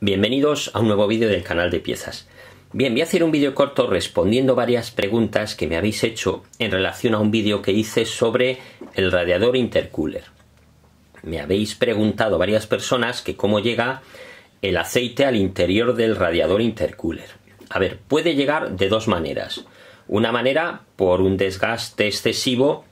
Bienvenidos a un nuevo vídeo del canal de piezas. Bien, voy a hacer un vídeo corto respondiendo varias preguntas que me habéis hecho en relación a un vídeo que hice sobre el radiador intercooler. Me habéis preguntado varias personas que cómo llega el aceite al interior del radiador intercooler. A ver, puede llegar de dos maneras. Una manera por un desgaste excesivo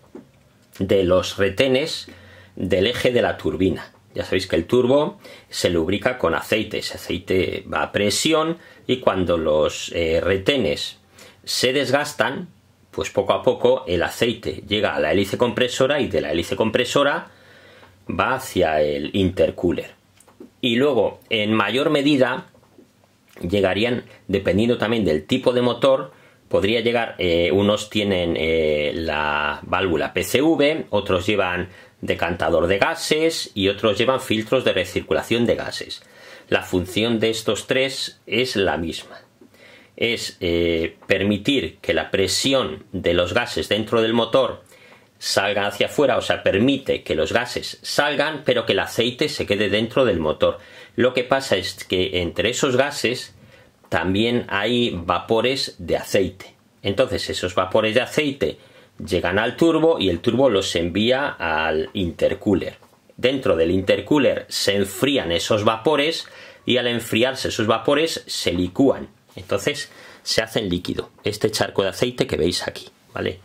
de los retenes del eje de la turbina ya sabéis que el turbo se lubrica con aceite, ese aceite va a presión y cuando los eh, retenes se desgastan, pues poco a poco el aceite llega a la hélice compresora y de la hélice compresora va hacia el intercooler. Y luego, en mayor medida, llegarían, dependiendo también del tipo de motor, podría llegar, eh, unos tienen eh, la válvula PCV, otros llevan decantador de gases y otros llevan filtros de recirculación de gases. La función de estos tres es la misma. Es eh, permitir que la presión de los gases dentro del motor salga hacia afuera, o sea, permite que los gases salgan, pero que el aceite se quede dentro del motor. Lo que pasa es que entre esos gases también hay vapores de aceite. Entonces, esos vapores de aceite llegan al turbo y el turbo los envía al intercooler. Dentro del intercooler se enfrían esos vapores y al enfriarse esos vapores se licúan. Entonces se hacen líquido, este charco de aceite que veis aquí, ¿vale?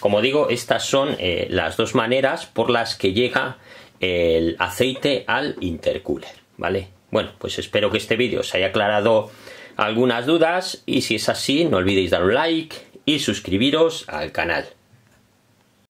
Como digo, estas son eh, las dos maneras por las que llega el aceite al intercooler, ¿vale? Bueno, pues espero que este vídeo os haya aclarado algunas dudas y si es así no olvidéis dar un like y suscribiros al canal.